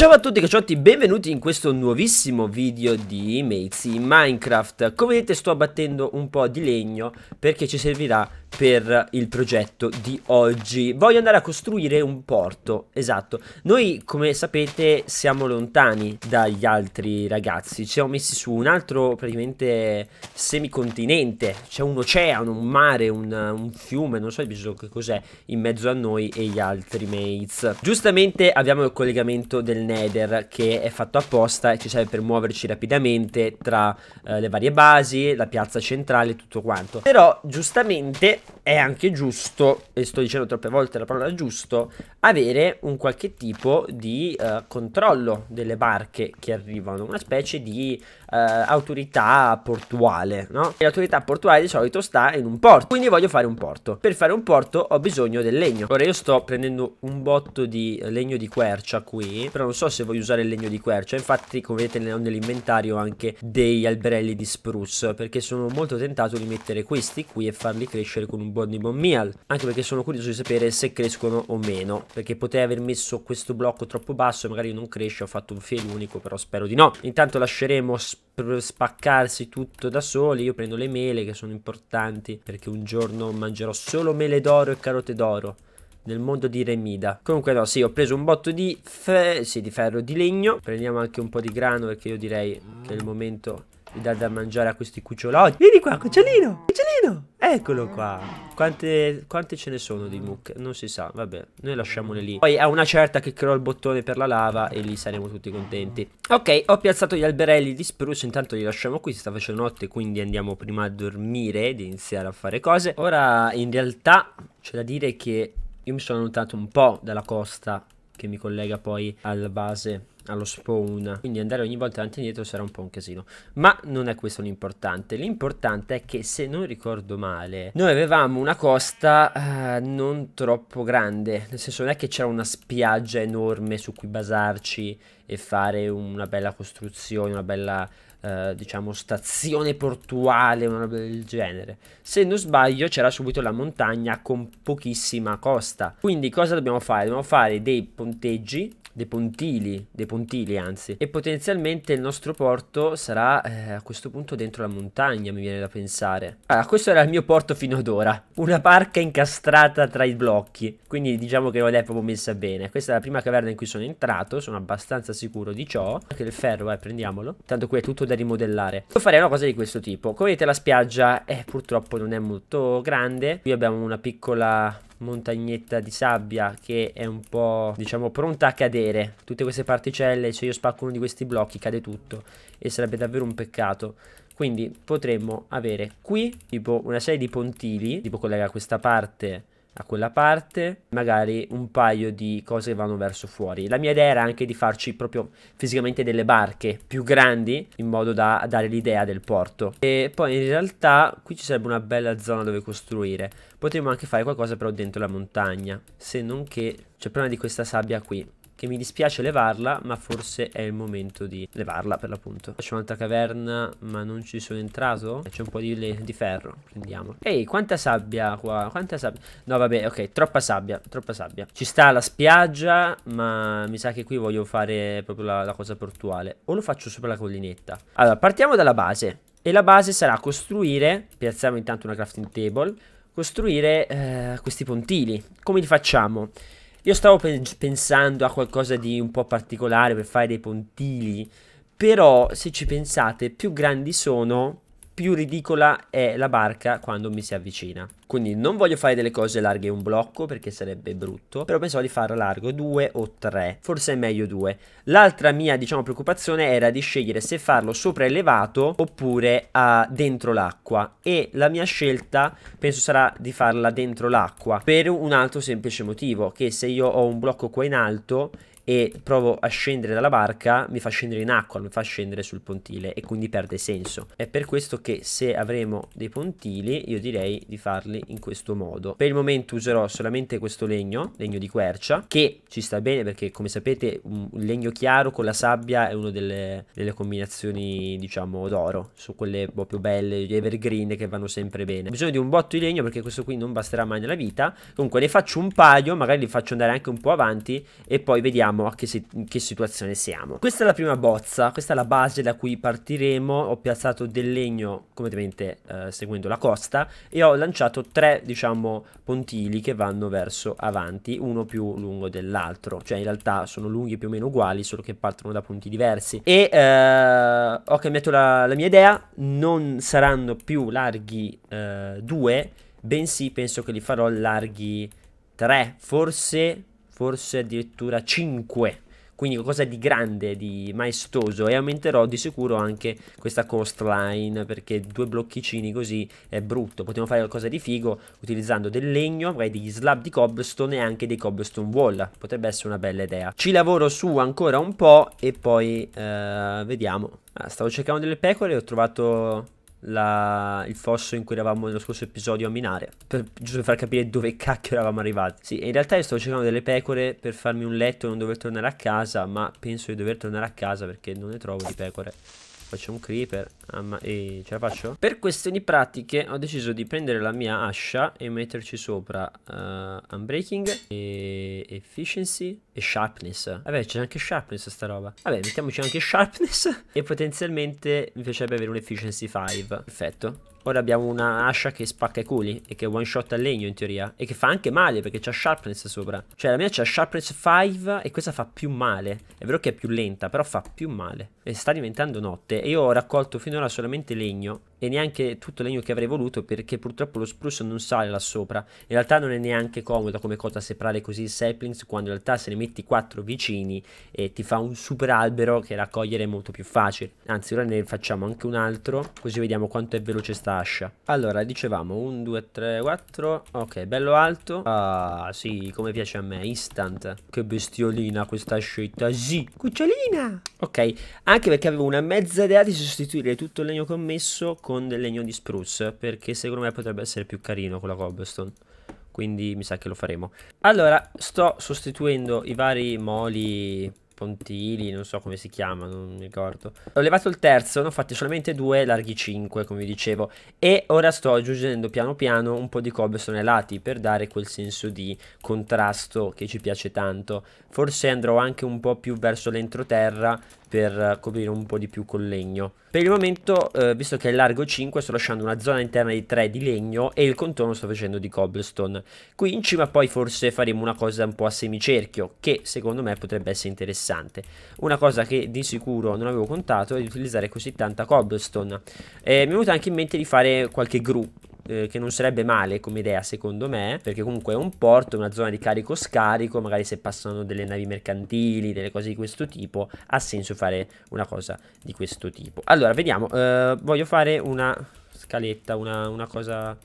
Ciao a tutti cacciotti, benvenuti in questo nuovissimo video di Mates in Minecraft Come vedete sto abbattendo un po' di legno perché ci servirà per il progetto di oggi Voglio andare a costruire un porto, esatto Noi come sapete siamo lontani dagli altri ragazzi Ci siamo messi su un altro praticamente semicontinente C'è un oceano, un mare, un, un fiume, non so bisogno che cos'è In mezzo a noi e gli altri mates Giustamente abbiamo il collegamento del nether che è fatto apposta e ci serve per muoverci rapidamente tra eh, le varie basi, la piazza centrale e tutto quanto. Però giustamente è anche giusto, e sto dicendo troppe volte la parola giusto, avere un qualche tipo di eh, controllo delle barche che arrivano, una specie di eh, autorità portuale, no? E l'autorità portuale di solito sta in un porto, quindi voglio fare un porto. Per fare un porto ho bisogno del legno. Ora io sto prendendo un botto di eh, legno di quercia qui, però non so so se voglio usare il legno di quercia infatti come vedete ne ho nell'inventario anche dei alberelli di spruce perché sono molto tentato di mettere questi qui e farli crescere con un buon di bon meal anche perché sono curioso di sapere se crescono o meno perché potrei aver messo questo blocco troppo basso e magari non cresce ho fatto un fail unico però spero di no intanto lasceremo spaccarsi tutto da soli io prendo le mele che sono importanti perché un giorno mangerò solo mele d'oro e carote d'oro nel mondo di Remida. Comunque no, sì, ho preso un botto di, fe sì, di ferro, di legno. Prendiamo anche un po' di grano perché io direi che è il momento di dare da mangiare a questi cucciolotti. Vieni qua, cucciolino, cucciolino. Eccolo qua. Quante, quante, ce ne sono di mucche? Non si sa, vabbè, noi lasciamole lì. Poi a una certa che creo il bottone per la lava e lì saremo tutti contenti. Ok, ho piazzato gli alberelli di spruce, intanto li lasciamo qui, si sta facendo notte, quindi andiamo prima a dormire ed iniziare a fare cose. Ora, in realtà, c'è da dire che io mi sono allontanato un po' dalla costa che mi collega poi alla base allo spawn quindi andare ogni volta avanti e indietro sarà un po' un casino ma non è questo l'importante l'importante è che se non ricordo male noi avevamo una costa eh, non troppo grande nel senso non è che c'era una spiaggia enorme su cui basarci e fare una bella costruzione una bella eh, diciamo stazione portuale, o una roba del genere. Se non sbaglio c'era subito la montagna con pochissima costa. Quindi cosa dobbiamo fare? Dobbiamo fare dei ponteggi dei pontili, dei pontili anzi, e potenzialmente il nostro porto sarà eh, a questo punto dentro la montagna, mi viene da pensare. Allora, questo era il mio porto fino ad ora, una barca incastrata tra i blocchi, quindi diciamo che l'hai proprio messa bene. Questa è la prima caverna in cui sono entrato, sono abbastanza sicuro di ciò. Anche il ferro, vai, eh, prendiamolo. Tanto qui è tutto da rimodellare. Devo fare una cosa di questo tipo. Come vedete la spiaggia eh, purtroppo non è molto grande. Qui abbiamo una piccola montagnetta di sabbia che è un po' diciamo pronta a cadere tutte queste particelle se io spacco uno di questi blocchi cade tutto e sarebbe davvero un peccato quindi potremmo avere qui tipo una serie di pontili tipo collega questa parte a quella parte, magari un paio di cose che vanno verso fuori. La mia idea era anche di farci proprio fisicamente delle barche più grandi in modo da dare l'idea del porto. E poi in realtà qui ci sarebbe una bella zona dove costruire. Potremmo anche fare qualcosa però dentro la montagna, se non che c'è cioè, problema di questa sabbia qui che mi dispiace levarla, ma forse è il momento di levarla per l'appunto. C'è un'altra caverna, ma non ci sono entrato. C'è un po' di, di ferro, prendiamo. Ehi, quanta sabbia qua, quanta sabbia. No, vabbè, ok, troppa sabbia, troppa sabbia. Ci sta la spiaggia, ma mi sa che qui voglio fare proprio la, la cosa portuale. O lo faccio sopra la collinetta. Allora, partiamo dalla base. E la base sarà costruire, piazziamo intanto una crafting table, costruire eh, questi pontili. Come li facciamo? Io stavo pe pensando a qualcosa di un po' particolare per fare dei pontili, però se ci pensate più grandi sono più ridicola è la barca quando mi si avvicina. Quindi non voglio fare delle cose larghe un blocco perché sarebbe brutto, però pensavo di farla largo due o tre, forse è meglio due. L'altra mia, diciamo, preoccupazione era di scegliere se farlo sopraelevato oppure uh, dentro l'acqua e la mia scelta penso sarà di farla dentro l'acqua per un altro semplice motivo, che se io ho un blocco qua in alto e provo a scendere dalla barca, mi fa scendere in acqua, mi fa scendere sul pontile e quindi perde senso. È per questo che se avremo dei pontili io direi di farli in questo modo. Per il momento userò solamente questo legno, legno di quercia, che ci sta bene perché come sapete un legno chiaro con la sabbia è una delle, delle combinazioni diciamo d'oro, su quelle proprio belle, gli evergreen che vanno sempre bene. Ho bisogno di un botto di legno perché questo qui non basterà mai nella vita, comunque ne faccio un paio, magari li faccio andare anche un po' avanti e poi vediamo siamo, a che, si che situazione siamo. Questa è la prima bozza, questa è la base da cui partiremo, ho piazzato del legno completamente eh, seguendo la costa e ho lanciato tre, diciamo, pontili che vanno verso avanti, uno più lungo dell'altro, cioè in realtà sono lunghi più o meno uguali, solo che partono da punti diversi. E eh, ho cambiato la, la, mia idea, non saranno più larghi eh, due, bensì penso che li farò larghi tre, forse forse addirittura 5 quindi qualcosa di grande, di maestoso e aumenterò di sicuro anche questa coastline perché due blocchicini così è brutto, potremmo fare qualcosa di figo utilizzando del legno, magari degli slab di cobblestone e anche dei cobblestone wall, potrebbe essere una bella idea. Ci lavoro su ancora un po' e poi eh, vediamo. Ah, stavo cercando delle pecore e ho trovato la, il fosso in cui eravamo nello scorso episodio a minare. Per, giusto per far capire dove cacchio eravamo arrivati. Sì, in realtà io stavo cercando delle pecore per farmi un letto e non dover tornare a casa, ma penso di dover tornare a casa perché non ne trovo di pecore. Faccio un creeper. Um, e ce la faccio? Per questioni pratiche ho deciso di prendere la mia ascia e metterci sopra uh, Unbreaking e Efficiency e Sharpness. Vabbè c'è anche Sharpness sta roba. Vabbè mettiamoci anche Sharpness e potenzialmente mi piacerebbe avere un Efficiency 5. Perfetto. Ora abbiamo una ascia che spacca i culi e che one shot al legno in teoria e che fa anche male perché c'ha sharpness sopra. Cioè la mia c'ha sharpness 5 e questa fa più male. È vero che è più lenta però fa più male. E sta diventando notte e io ho raccolto fino finora finora solamente legno e neanche tutto il legno che avrei voluto perché purtroppo lo sprusso non sale là sopra. In realtà non è neanche comodo come cosa separare così i saplings quando in realtà se ne metti quattro vicini e ti fa un super albero che raccogliere è molto più facile. Anzi ora ne facciamo anche un altro così vediamo quanto è veloce sta ascia. Allora dicevamo 1, 2, 3, 4. Ok bello alto. Ah sì come piace a me instant. Che bestiolina questa ascetta. Sì cucciolina. Ok anche perché avevo una mezza idea di sostituire tutto tutto il legno commesso con del legno di spruce perché secondo me potrebbe essere più carino con la cobblestone quindi mi sa che lo faremo allora sto sostituendo i vari moli pontili non so come si chiama non mi ricordo ho levato il terzo ne ho fatti solamente due larghi 5 come vi dicevo e ora sto aggiungendo piano piano un po' di cobblestone ai lati per dare quel senso di contrasto che ci piace tanto forse andrò anche un po' più verso l'entroterra per eh, coprire un po' di più con legno. Per il momento, eh, visto che è largo 5, sto lasciando una zona interna di 3 di legno e il contorno sto facendo di cobblestone. Qui in cima poi forse faremo una cosa un po' a semicerchio, che secondo me potrebbe essere interessante. Una cosa che di sicuro non avevo contato è di utilizzare così tanta cobblestone. Eh, mi è venuto anche in mente di fare qualche gru eh, che non sarebbe male come idea secondo me, perché comunque è un porto, una zona di carico-scarico, magari se passano delle navi mercantili, delle cose di questo tipo, ha senso fare una cosa di questo tipo. Allora, vediamo, eh, voglio fare una scaletta, una, una cosa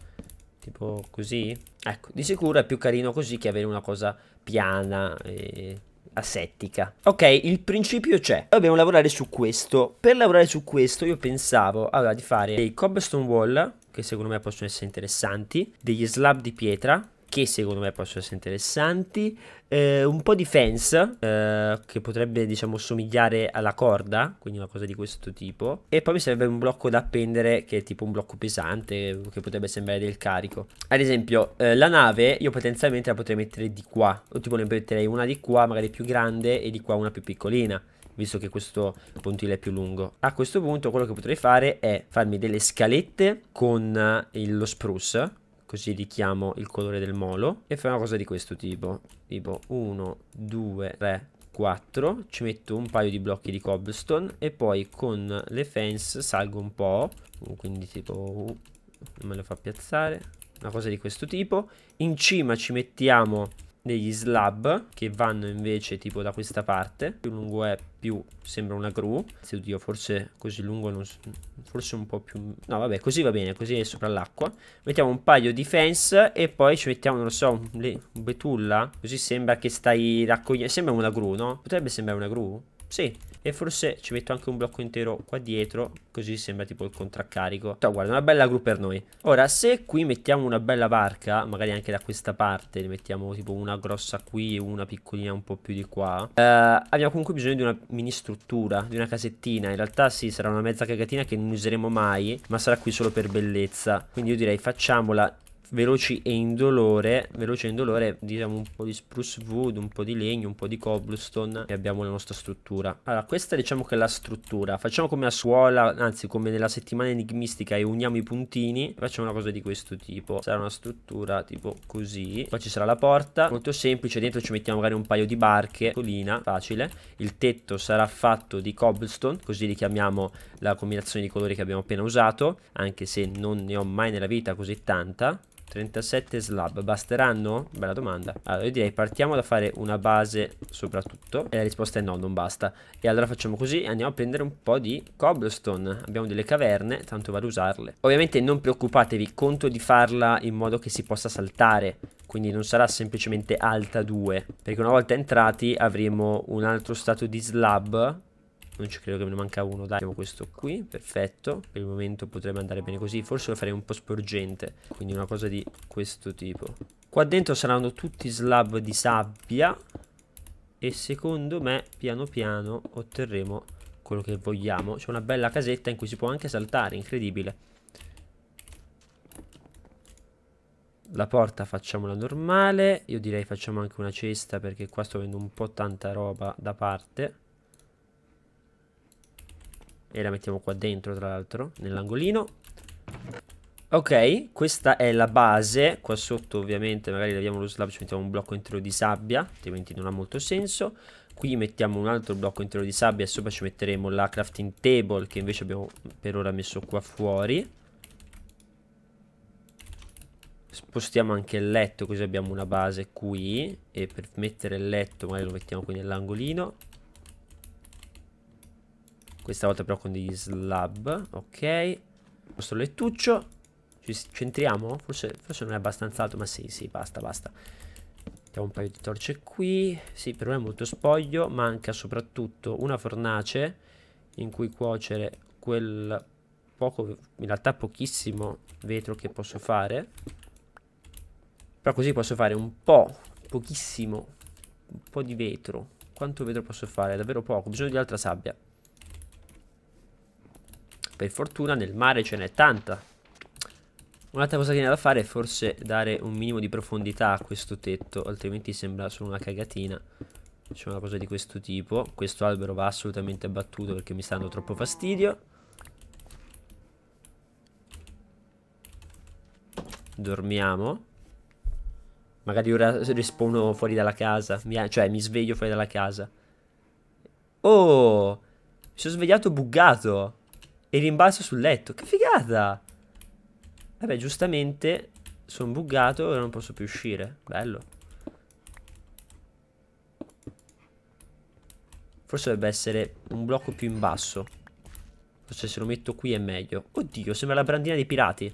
tipo così. Ecco, di sicuro è più carino così che avere una cosa piana e asettica. Ok, il principio c'è. Dobbiamo lavorare su questo. Per lavorare su questo io pensavo allora, di fare dei cobblestone wall che secondo me possono essere interessanti, degli slab di pietra che secondo me possono essere interessanti. Eh, un po' di fence, eh, che potrebbe diciamo somigliare alla corda, quindi una cosa di questo tipo. E poi mi serve un blocco da appendere che è tipo un blocco pesante, che potrebbe sembrare del carico. Ad esempio, eh, la nave io potenzialmente la potrei mettere di qua, o tipo ne metterei una di qua, magari più grande, e di qua una più piccolina visto che questo pontile è più lungo. A questo punto quello che potrei fare è farmi delle scalette con eh, lo spruce così richiamo il colore del molo e fai una cosa di questo tipo tipo 1 2 3 4 ci metto un paio di blocchi di cobblestone e poi con le fence salgo un po' uh, quindi tipo uh, non me lo fa piazzare una cosa di questo tipo in cima ci mettiamo degli slab che vanno invece tipo da questa parte più lungo è più sembra una gru. Anzi, oddio, forse così lungo non... Forse un po' più... No, vabbè, così va bene, così è sopra l'acqua. Mettiamo un paio di fence e poi ci mettiamo, non lo so, un betulla. Così sembra che stai raccogliendo... Sembra una gru, no? Potrebbe sembrare una gru? Sì, e forse ci metto anche un blocco intero qua dietro Così sembra tipo il contraccarico Però guarda, una bella gru per noi Ora, se qui mettiamo una bella barca Magari anche da questa parte Ne mettiamo tipo una grossa qui e una piccolina un po' più di qua eh, Abbiamo comunque bisogno di una mini struttura Di una casettina In realtà sì, sarà una mezza cagatina che non useremo mai Ma sarà qui solo per bellezza Quindi io direi facciamola veloci e indolore, veloce e indolore, diciamo un po' di spruce wood, un po' di legno, un po' di cobblestone e abbiamo la nostra struttura. Allora, questa diciamo che è la struttura. Facciamo come a scuola, anzi come nella settimana enigmistica e uniamo i puntini, facciamo una cosa di questo tipo. Sarà una struttura tipo così. Qua ci sarà la porta, molto semplice, dentro ci mettiamo magari un paio di barche, colina, facile. Il tetto sarà fatto di cobblestone, così richiamiamo la combinazione di colori che abbiamo appena usato, anche se non ne ho mai nella vita così tanta 37 slab basteranno? Bella domanda Allora io direi partiamo da fare una base soprattutto E la risposta è no non basta E allora facciamo così andiamo a prendere un po' di cobblestone Abbiamo delle caverne tanto vale usarle Ovviamente non preoccupatevi conto di farla in modo che si possa saltare quindi non sarà semplicemente alta 2 perché una volta entrati avremo un altro stato di slab non ci credo che me ne manca uno dai questo qui perfetto per il momento potrebbe andare bene così forse lo farei un po' sporgente quindi una cosa di questo tipo qua dentro saranno tutti slab di sabbia e secondo me piano piano otterremo quello che vogliamo c'è una bella casetta in cui si può anche saltare incredibile la porta facciamola normale io direi facciamo anche una cesta perché qua sto avendo un po' tanta roba da parte e la mettiamo qua dentro, tra l'altro, nell'angolino. Ok, questa è la base. Qua sotto ovviamente magari leviamo lo slab, ci mettiamo un blocco intero di sabbia, altrimenti non ha molto senso. Qui mettiamo un altro blocco intero di sabbia sopra ci metteremo la crafting table che invece abbiamo per ora messo qua fuori. Spostiamo anche il letto così abbiamo una base qui e per mettere il letto magari lo mettiamo qui nell'angolino. Questa volta però con degli slab Ok nostro lettuccio Ci centriamo? Forse, forse non è abbastanza alto Ma sì, sì, basta, basta Mettiamo un paio di torce qui Sì, per me è molto spoglio Manca soprattutto una fornace In cui cuocere quel poco In realtà pochissimo vetro che posso fare Però così posso fare un po' Pochissimo Un po' di vetro quanto vetro posso fare? Davvero poco, ho bisogno di altra sabbia per fortuna nel mare ce n'è tanta. Un'altra cosa che viene da fare è forse dare un minimo di profondità a questo tetto, altrimenti sembra solo una cagatina. C'è una cosa di questo tipo. Questo albero va assolutamente abbattuto perché mi sta dando troppo fastidio. Dormiamo. Magari ora rispawno fuori dalla casa. Mi, cioè, mi sveglio fuori dalla casa. Oh! Mi sono svegliato buggato e rimbalzo sul letto. Che figata! Vabbè, giustamente sono buggato e non posso più uscire. Bello. Forse dovrebbe essere un blocco più in basso. Forse se lo metto qui è meglio. Oddio, sembra la brandina dei pirati.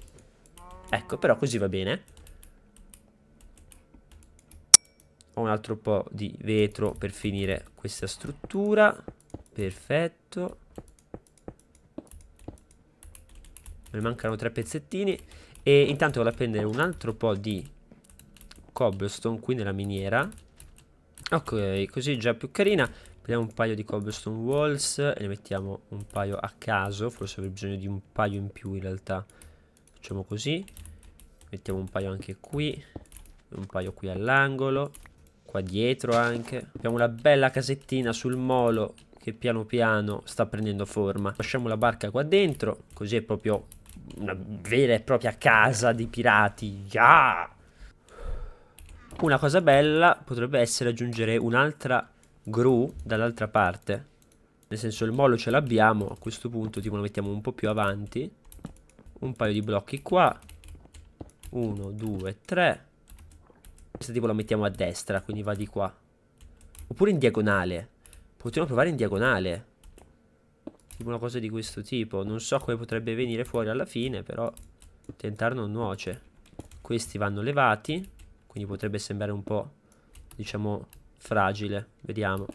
Ecco, però così va bene. Ho un altro po' di vetro per finire questa struttura. Perfetto. Me mancano tre pezzettini. E intanto vado a prendere un altro po' di cobblestone qui nella miniera. Ok, così già più carina. Prendiamo un paio di cobblestone walls e ne mettiamo un paio a caso. Forse avrei bisogno di un paio in più in realtà. Facciamo così. Mettiamo un paio anche qui. Un paio qui all'angolo. Qua dietro anche. Abbiamo una bella casettina sul molo che piano piano sta prendendo forma. Lasciamo la barca qua dentro, così è proprio una vera e propria casa di pirati. Yeah! Una cosa bella potrebbe essere aggiungere un'altra gru dall'altra parte. Nel senso il molo ce l'abbiamo, a questo punto tipo lo mettiamo un po' più avanti. Un paio di blocchi qua. Uno, due, tre. Questa tipo la mettiamo a destra, quindi va di qua. Oppure in diagonale. Potremmo provare in diagonale. Una cosa di questo tipo. Non so come potrebbe venire fuori alla fine, però tentare non nuoce. Questi vanno levati, quindi potrebbe sembrare un po', diciamo, fragile. Vediamo.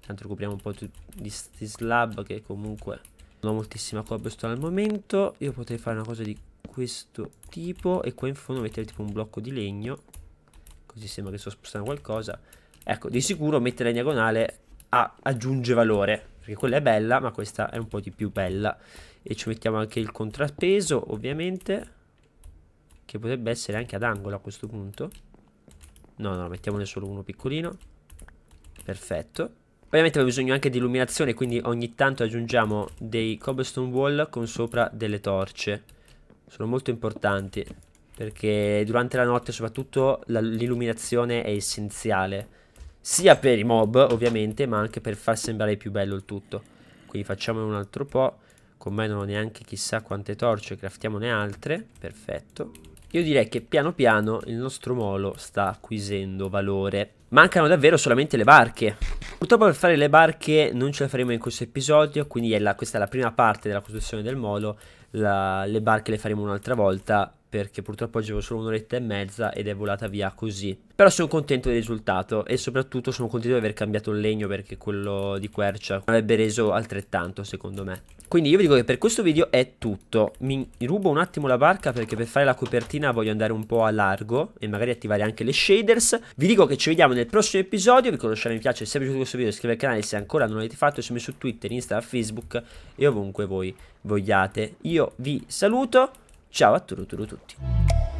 Intanto ricopriamo un po' di slab che comunque non ho moltissima cobblestone al momento. Io potrei fare una cosa di questo tipo e qua in fondo mettere tipo un blocco di legno. Così sembra che sto spostando qualcosa. Ecco, di sicuro mettere in diagonale ah, aggiunge valore perché quella è bella ma questa è un po' di più bella e ci mettiamo anche il contrappeso ovviamente che potrebbe essere anche ad angolo a questo punto no no mettiamone solo uno piccolino perfetto ovviamente abbiamo bisogno anche di illuminazione quindi ogni tanto aggiungiamo dei cobblestone wall con sopra delle torce sono molto importanti perché durante la notte soprattutto l'illuminazione è essenziale sia per i mob ovviamente ma anche per far sembrare più bello il tutto quindi facciamone un altro po' con me non ho neanche chissà quante torce craftiamone altre perfetto io direi che piano piano il nostro molo sta acquisendo valore mancano davvero solamente le barche purtroppo per fare le barche non ce la faremo in questo episodio quindi è la, questa è la prima parte della costruzione del molo la, le barche le faremo un'altra volta perché purtroppo oggi avevo solo un'oretta e mezza ed è volata via così. Però sono contento del risultato e soprattutto sono contento di aver cambiato il legno perché quello di quercia avrebbe reso altrettanto secondo me. Quindi io vi dico che per questo video è tutto. Mi rubo un attimo la barca perché per fare la copertina voglio andare un po' a largo e magari attivare anche le shaders. Vi dico che ci vediamo nel prossimo episodio. Vi conoscete, mi piace se vi è piaciuto questo video, iscrivetevi al canale se ancora non l'avete fatto. Siamo su Twitter, Instagram, Facebook e ovunque voi vogliate. Io vi saluto. Ciao a tutti.